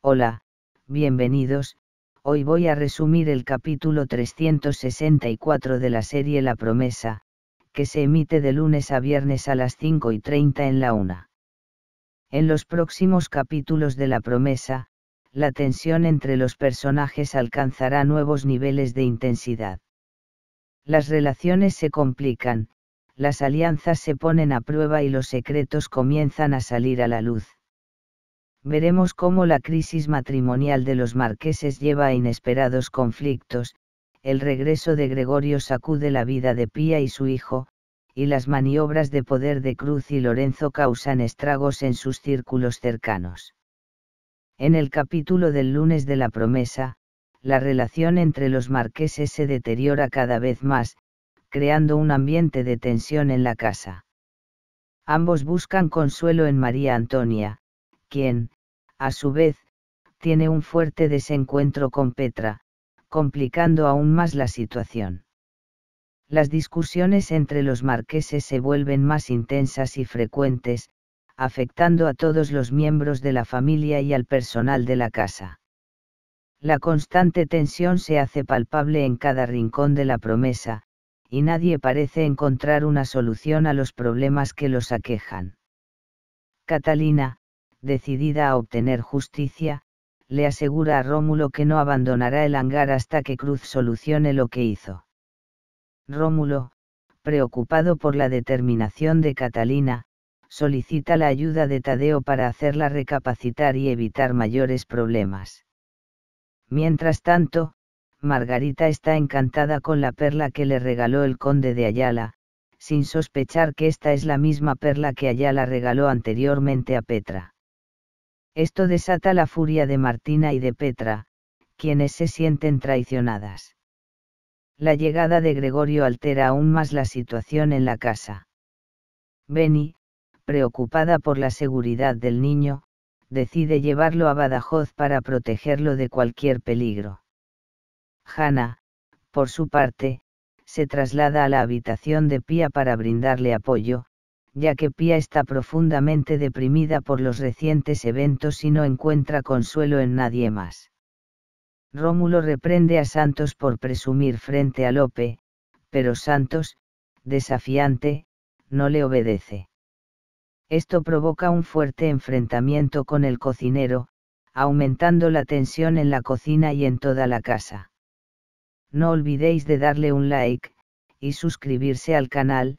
Hola, bienvenidos, hoy voy a resumir el capítulo 364 de la serie La Promesa, que se emite de lunes a viernes a las 5 y 30 en la UNA. En los próximos capítulos de La Promesa, la tensión entre los personajes alcanzará nuevos niveles de intensidad. Las relaciones se complican, las alianzas se ponen a prueba y los secretos comienzan a salir a la luz veremos cómo la crisis matrimonial de los marqueses lleva a inesperados conflictos, el regreso de Gregorio sacude la vida de Pía y su hijo, y las maniobras de poder de Cruz y Lorenzo causan estragos en sus círculos cercanos. En el capítulo del lunes de la promesa, la relación entre los marqueses se deteriora cada vez más, creando un ambiente de tensión en la casa. Ambos buscan consuelo en María Antonia, quien, a su vez, tiene un fuerte desencuentro con Petra, complicando aún más la situación. Las discusiones entre los marqueses se vuelven más intensas y frecuentes, afectando a todos los miembros de la familia y al personal de la casa. La constante tensión se hace palpable en cada rincón de la promesa, y nadie parece encontrar una solución a los problemas que los aquejan. Catalina, decidida a obtener justicia, le asegura a Rómulo que no abandonará el hangar hasta que Cruz solucione lo que hizo. Rómulo, preocupado por la determinación de Catalina, solicita la ayuda de Tadeo para hacerla recapacitar y evitar mayores problemas. Mientras tanto, Margarita está encantada con la perla que le regaló el conde de Ayala, sin sospechar que esta es la misma perla que Ayala regaló anteriormente a Petra. Esto desata la furia de Martina y de Petra, quienes se sienten traicionadas. La llegada de Gregorio altera aún más la situación en la casa. Benny, preocupada por la seguridad del niño, decide llevarlo a Badajoz para protegerlo de cualquier peligro. Hanna, por su parte, se traslada a la habitación de Pía para brindarle apoyo, ya que Pía está profundamente deprimida por los recientes eventos y no encuentra consuelo en nadie más. Rómulo reprende a Santos por presumir frente a Lope, pero Santos, desafiante, no le obedece. Esto provoca un fuerte enfrentamiento con el cocinero, aumentando la tensión en la cocina y en toda la casa. No olvidéis de darle un like, y suscribirse al canal,